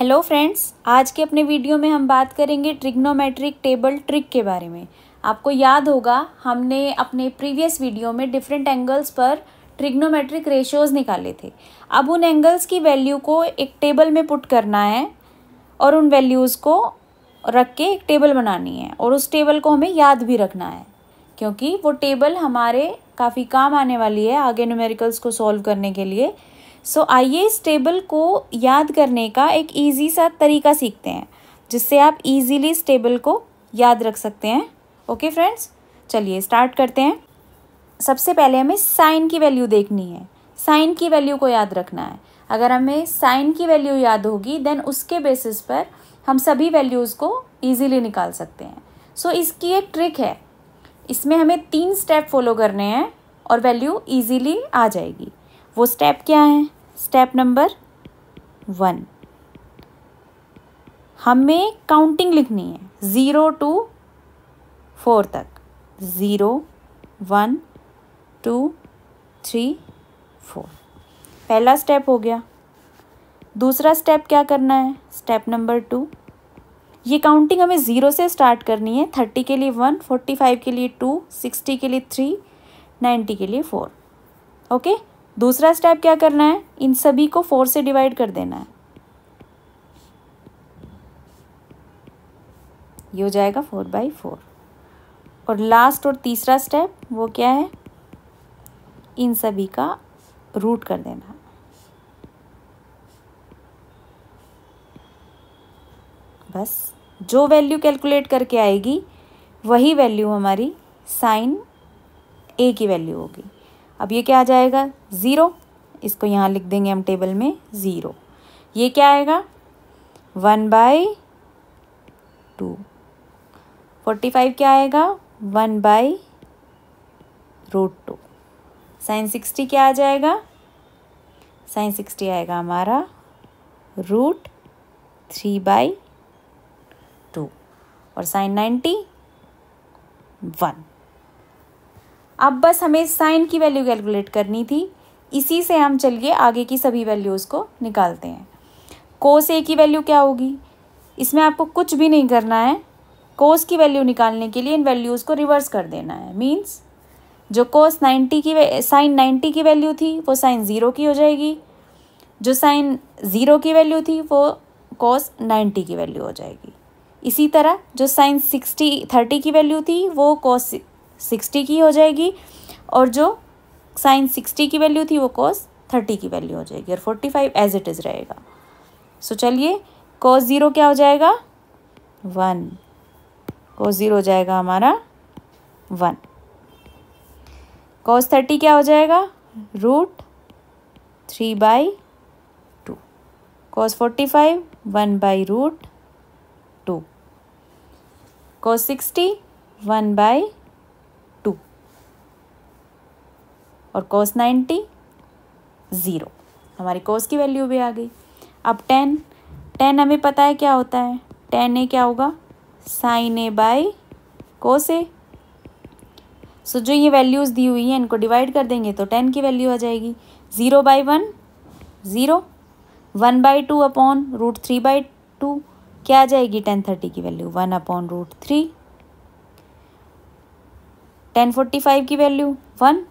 Hello friends आज के अपने वीडियो में हम बात करेंगे ट्रिग्नोमेट्रिक टेबल ट्रिक के बारे में आपको याद होगा हमने अपने प्रीवियस वीडियो में डिफरेंट एंगल्स पर ट्रिग्नोमेट्रिक रेशियोज़ निकाले थे अब उन एंगल्स की वैल्यू को एक टेबल में पुट करना है और उन वैल्यूज़ को रख के एक टेबल बनानी है और उस टेबल को हमें याद भी रखना है क्योंकि वो टेबल हमारे काफ़ी काम आने वाली है आगे न्यूमेरिकल्स को सॉल्व करने के लिए सो आइए इस टेबल को याद करने का एक ईजी सा तरीका सीखते हैं जिससे आप ईजीली इस टेबल को याद रख सकते हैं ओके फ्रेंड्स चलिए स्टार्ट करते हैं सबसे पहले हमें साइन की वैल्यू देखनी है साइन की वैल्यू को याद रखना है अगर हमें साइन की वैल्यू याद होगी देन उसके बेसिस पर हम सभी वैल्यूज़ को ईजीली निकाल सकते हैं सो so, इसकी एक ट्रिक है इसमें हमें तीन स्टेप फॉलो करने हैं और वैल्यू ईजीली आ जाएगी वो स्टेप क्या है स्टेप नंबर वन हमें काउंटिंग लिखनी है ज़ीरो टू फोर तक zero one two three four पहला स्टेप हो गया दूसरा स्टेप क्या करना है स्टेप नंबर टू ये काउंटिंग हमें ज़ीरो से स्टार्ट करनी है थर्टी के लिए वन फोर्टी फाइव के लिए टू सिक्सटी के लिए थ्री नाइन्टी के लिए फोर ओके दूसरा स्टेप क्या करना है इन सभी को फोर से डिवाइड कर देना है ये हो जाएगा फोर बाई फोर और लास्ट और तीसरा स्टेप वो क्या है इन सभी का रूट कर देना बस जो वैल्यू कैलकुलेट करके आएगी वही वैल्यू हमारी साइन ए की वैल्यू होगी अब ये क्या आ जाएगा ज़ीरो इसको यहाँ लिख देंगे हम टेबल में ज़ीरो ये क्या आएगा one by two forty five क्या आएगा one by root two sine sixty क्या आ जाएगा साइन सिक्सटी आएगा हमारा रूट थ्री बाई टू और साइन नाइन्टी वन अब बस हमें साइन की वैल्यू कैलकुलेट करनी थी इसी से हम चलिए आगे की सभी वैल्यूज़ को निकालते हैं कोस ए की वैल्यू क्या होगी इसमें आपको कुछ भी नहीं करना है कोस की वैल्यू निकालने के लिए इन वैल्यूज़ को रिवर्स कर देना है मीन्स जो कोस नाइन्टी की साइन नाइन्टी की वैल्यू थी वो साइन ज़ीरो की हो जाएगी जो साइन ज़ीरो की वैल्यू थी वो कोस नाइन्टी की वैल्यू हो जाएगी इसी तरह जो साइन सिक्सटी थर्टी की वैल्यू थी वो कोस सिक्सटी की हो जाएगी और जो साइन सिक्सटी की वैल्यू थी वो कॉस थर्टी की वैल्यू हो जाएगी और forty five as it is रहेगा सो so, चलिए कॉस ज़ीरो क्या हो जाएगा वन कॉस ज़ीरो हो जाएगा हमारा वन कॉस थर्टी क्या हो जाएगा root three by two cos forty five one by root two cos sixty one by और कोस नाइन्टी ज़ीरो हमारी कोस की वैल्यू भी आ गई अब टेन टेन हमें पता है क्या होता है टेन ए क्या होगा साइन ए बाई कोस ए सो जो ये वैल्यूज़ दी हुई हैं इनको डिवाइड कर देंगे तो टेन की वैल्यू आ जाएगी zero by one zero one by two upon root three by two क्या आ जाएगी टेन थर्टी की value one upon root three ten forty five की वैल्यू वन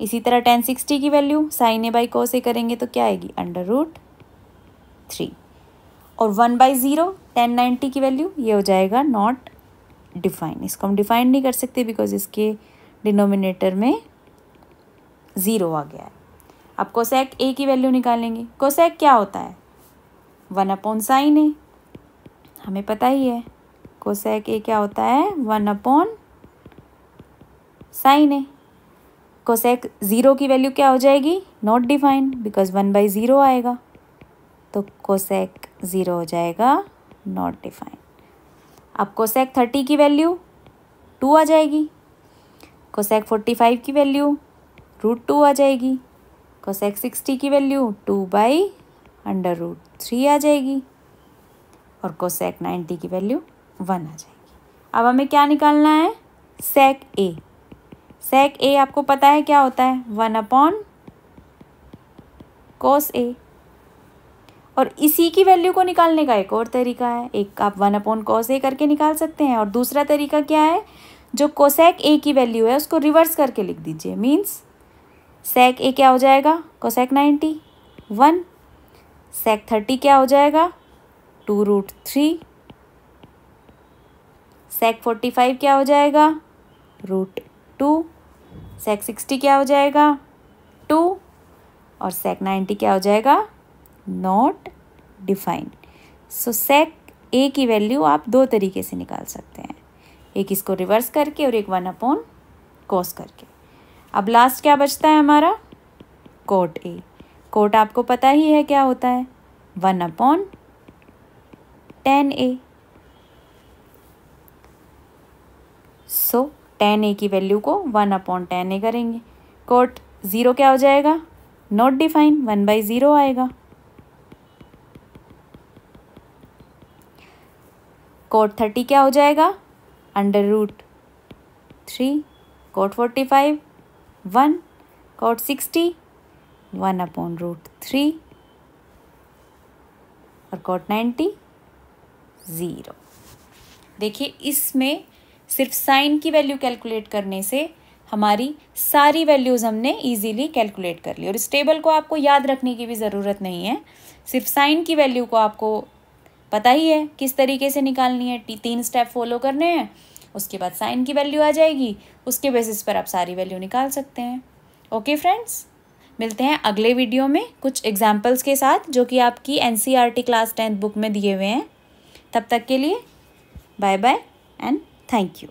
इसी तरह टेन सिक्सटी की वैल्यू साइन ए बाई को से करेंगे तो क्या आएगी अंडर रूट थ्री और one by zero ten ninety की वैल्यू ये हो जाएगा नॉट डिफाइन इसको हम डिफाइन नहीं कर सकते बिकॉज इसके डिनोमिनेटर में ज़ीरो आ गया है अब कोसैक ए की वैल्यू निकालेंगे कोसैक क्या होता है वन अपॉन साइन ए हमें पता ही है कोसैक ए क्या होता है one upon sine A cosec zero की वैल्यू क्या हो जाएगी not defined because one by zero आएगा तो कोसेक ज़ीरो हो जाएगा नॉट डिफाइंड अब कोसेक थर्टी की वैल्यू टू आ जाएगी कोसेक फोर्टी फाइव की वैल्यू रूट टू आ जाएगी कोसेक सिक्सटी की value two by under root three आ जाएगी और कोसेक नाइन्टी की वैल्यू वन आ जाएगी अब हमें क्या निकालना है सेक ए सेक ए आपको पता है क्या होता है वन अपॉन कोस ए और इसी की वैल्यू को निकालने का एक और तरीका है एक आप वन अपॉन कोस ए करके निकाल सकते हैं और दूसरा तरीका क्या है जो कोसेक ए की वैल्यू है उसको रिवर्स करके लिख दीजिए मीन्स सेक ए क्या हो जाएगा cosec ninety one sec thirty क्या हो जाएगा two root three sec forty five क्या हो जाएगा रूट टू सेक सिक्सटी क्या हो जाएगा टू और सेक नाइन्टी क्या हो जाएगा नॉट डिफाइंड सो सेक ए की वैल्यू आप दो तरीके से निकाल सकते हैं एक इसको रिवर्स करके और एक वन अपॉन कोस करके अब लास्ट क्या बचता है हमारा कोट ए कोट आपको पता ही है क्या होता है one upon tan A so tan A की वैल्यू को वन अपॉन टेन ए करेंगे कोट ज़ीरो क्या हो जाएगा not define one by zero आएगा कोट थर्टी क्या हो जाएगा under root three cot forty five one cot sixty one upon root three और कोट नाइन्टी ज़ीरो देखिए इसमें सिर्फ साइन की वैल्यू कैलकुलेट करने से हमारी सारी वैल्यूज़ हमने इजीली कैलकुलेट कर ली और इस टेबल को आपको याद रखने की भी ज़रूरत नहीं है सिर्फ साइन की वैल्यू को आपको पता ही है किस तरीके से निकालनी है तीन स्टेप फॉलो करने हैं उसके बाद साइन की वैल्यू आ जाएगी उसके बेसिस पर आप सारी वैल्यू निकाल सकते हैं ओके फ्रेंड्स मिलते हैं अगले वीडियो में कुछ एग्जाम्पल्स के साथ जो कि आपकी एन क्लास टेंथ बुक में दिए हुए हैं तब तक के लिए bye bye and Thank you.